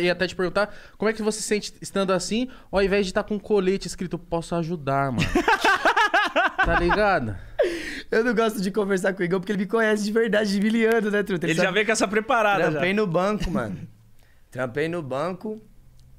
ia até te perguntar como é que você se sente estando assim, ao invés de estar tá com um colete escrito posso ajudar, mano. tá ligado? Eu não gosto de conversar com o Igor porque ele me conhece de verdade de mil anos, né, Truta? Ele, ele sabe... já veio com essa preparada. Trampei já. no banco, mano. Trampei no banco.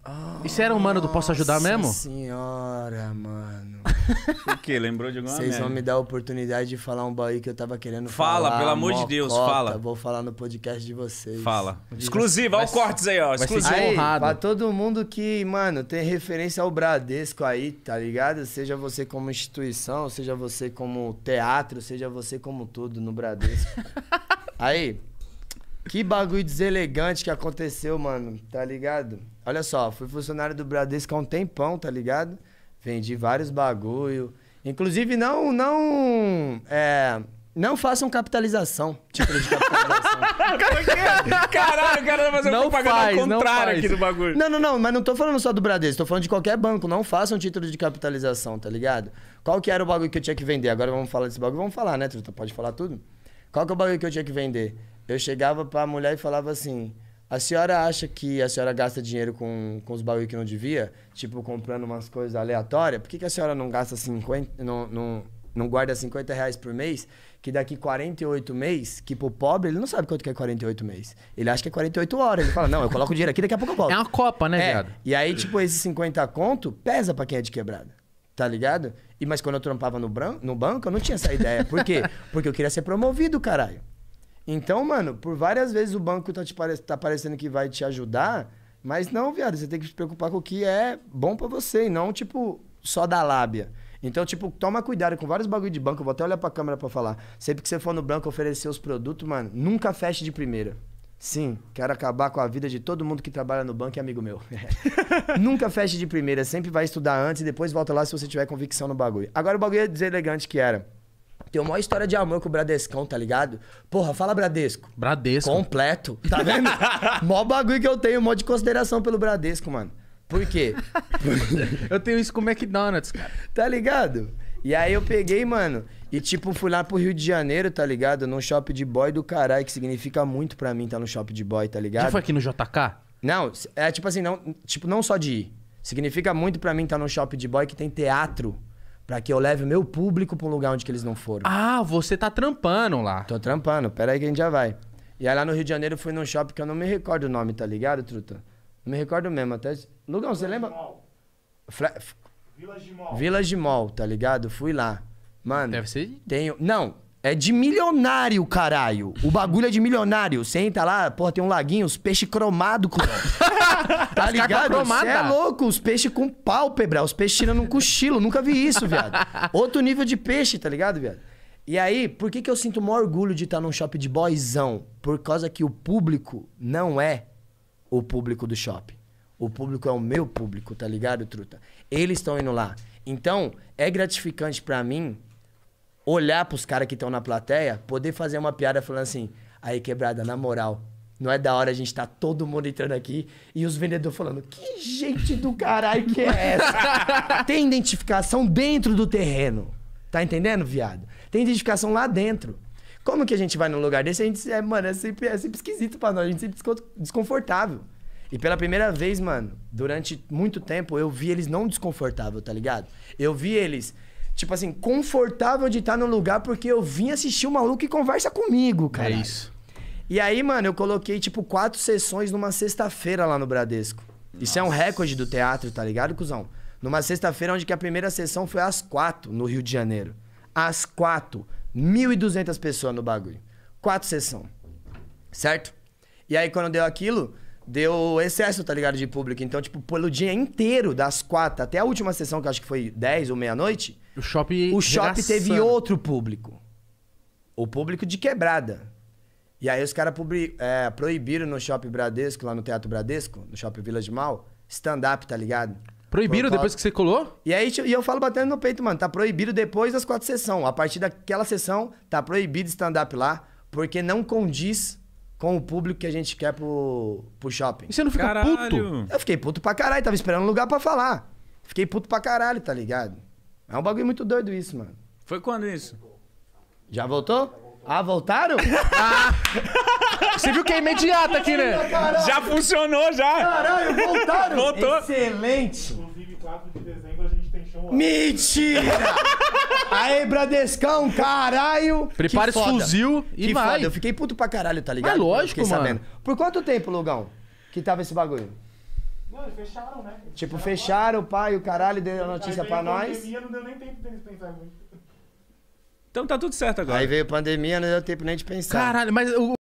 Oh, e você era um mano do Posso Ajudar mesmo? Senhora, mano. O quê? Lembrou de alguma Vocês vão me dar a oportunidade de falar um baú que eu tava querendo fala, falar. Fala, pelo amor de Deus, cota. fala. Vou falar no podcast de vocês. Fala. Exclusiva, olha o cortes aí, ó. Exclusiva. Aí, pra todo mundo que, mano, tem referência ao Bradesco aí, tá ligado? Seja você como instituição, seja você como teatro, seja você como tudo no Bradesco. aí, que bagulho deselegante que aconteceu, mano, tá ligado? Olha só, fui funcionário do Bradesco há um tempão, tá ligado? Vendi vários bagulho. Inclusive, não. Não, é, não façam capitalização. Título tipo de capitalização. Caralho, o cara tá fazendo não faz, contrário aqui do bagulho. Não, não, não, mas não tô falando só do Bradesco, tô falando de qualquer banco. Não façam título de capitalização, tá ligado? Qual que era o bagulho que eu tinha que vender? Agora vamos falar desse bagulho, vamos falar, né, Truta? Pode falar tudo? Qual que é o bagulho que eu tinha que vender? Eu chegava pra mulher e falava assim. A senhora acha que a senhora gasta dinheiro com, com os baús que não devia? Tipo, comprando umas coisas aleatórias? Por que, que a senhora não gasta 50. Não, não, não guarda 50 reais por mês? Que daqui 48 meses, que pro pobre, ele não sabe quanto que é 48 meses. Ele acha que é 48 horas. Ele fala, não, eu coloco o dinheiro aqui, daqui a pouco eu volto. É uma copa, né, é. viado? É. E aí, tipo, esses 50 conto pesa pra quem é de quebrada. Tá ligado? E, mas quando eu trampava no, branco, no banco, eu não tinha essa ideia. Por quê? Porque eu queria ser promovido, caralho. Então, mano, por várias vezes o banco tá, te pare... tá parecendo que vai te ajudar, mas não, viado, você tem que se preocupar com o que é bom para você e não, tipo, só da lábia. Então, tipo, toma cuidado com vários bagulho de banco. Eu vou até olhar pra câmera pra falar. Sempre que você for no banco oferecer os produtos, mano, nunca feche de primeira. Sim, quero acabar com a vida de todo mundo que trabalha no banco e amigo meu. nunca feche de primeira, sempre vai estudar antes e depois volta lá se você tiver convicção no bagulho. Agora o bagulho é deselegante que era. Tem uma história de amor com o Bradescão, tá ligado? Porra, fala Bradesco. Bradesco. Completo. Tá vendo? mó bagulho que eu tenho, mó de consideração pelo Bradesco, mano. Por quê? eu tenho isso com o McDonald's, cara. Tá ligado? E aí eu peguei, mano, e tipo, fui lá pro Rio de Janeiro, tá ligado? Num shopping de boy do caralho, que significa muito pra mim tá no shopping de boy, tá ligado? Já foi aqui no JK? Não, é tipo assim, não, tipo, não só de ir. Significa muito pra mim tá num shopping de boy que tem teatro Pra que eu leve o meu público pra um lugar onde que eles não foram. Ah, você tá trampando lá. Tô trampando, pera aí que a gente já vai. E aí lá no Rio de Janeiro eu fui num shopping que eu não me recordo o nome, tá ligado, Truta? Não me recordo mesmo, até... Lugão, você lembra? Mall. Fla... Village Mall. Village Mall, tá ligado? Fui lá. Mano... Deve ser... Tenho... Não, é de milionário, caralho. O bagulho é de milionário. Você entra lá, porra, tem um laguinho, os peixes cromados, Tá ligado? Você é louco, os peixes com pálpebra, os peixes tirando um cochilo. Nunca vi isso, viado. Outro nível de peixe, tá ligado, viado? E aí, por que, que eu sinto maior orgulho de estar num shopping de boyzão? Por causa que o público não é o público do shopping. O público é o meu público, tá ligado, truta? Eles estão indo lá. Então, é gratificante para mim olhar pros caras que estão na plateia, poder fazer uma piada falando assim, aí quebrada, na moral, não é da hora a gente tá todo mundo entrando aqui e os vendedores falando, que gente do caralho que é essa? Tem identificação dentro do terreno. Tá entendendo, viado? Tem identificação lá dentro. Como que a gente vai num lugar desse? A gente é, mano, é sempre, é sempre esquisito pra nós, a gente sempre desconfortável. E pela primeira vez, mano, durante muito tempo, eu vi eles não desconfortável, tá ligado? Eu vi eles tipo assim, confortável de estar no lugar porque eu vim assistir o maluco e conversa comigo, cara. É isso. E aí, mano, eu coloquei, tipo, quatro sessões numa sexta-feira lá no Bradesco. Nossa. Isso é um recorde do teatro, tá ligado, cuzão? Numa sexta-feira, onde que a primeira sessão foi às quatro, no Rio de Janeiro. Às quatro. 1.200 pessoas no bagulho. Quatro sessões. Certo? E aí, quando deu aquilo, deu excesso, tá ligado, de público. Então, tipo, pelo dia inteiro, das quatro até a última sessão, que acho que foi dez ou meia-noite, o shopping. O shopping teve outro público. O público de quebrada. E aí os caras é, proibiram no shopping Bradesco, lá no Teatro Bradesco, no shopping de Mal, stand-up, tá ligado? Proibiram depois que você colou? E aí e eu falo batendo no peito, mano, tá proibido depois das quatro sessões. A partir daquela sessão, tá proibido stand-up lá, porque não condiz com o público que a gente quer pro, pro shopping. E você não fica caralho. puto? Eu fiquei puto pra caralho, tava esperando um lugar para falar. Fiquei puto pra caralho, tá ligado? É um bagulho muito doido isso, mano. Foi quando isso? Já voltou? Ah, voltaram? ah. Você viu que é imediato aqui, né? Caralho. Já funcionou, já. Caralho, voltaram. Voltou. Excelente. Inclusive, 4 de dezembro a gente tem show. Mentira! Aí, Bradescão, caralho. Prepara esse fuzil e que vai. Foda. Eu fiquei puto pra caralho, tá ligado? É lógico, mano. Sabendo. Por quanto tempo, Lugão, que tava esse bagulho? fecharam, né? tipo, fecharam, o pai, o caralho, deu a notícia pra nós. Pandemia, não deu nem tempo deles pensar muito. Então tá tudo certo agora. Aí veio a pandemia, não deu tempo nem de pensar. Caralho, mas o,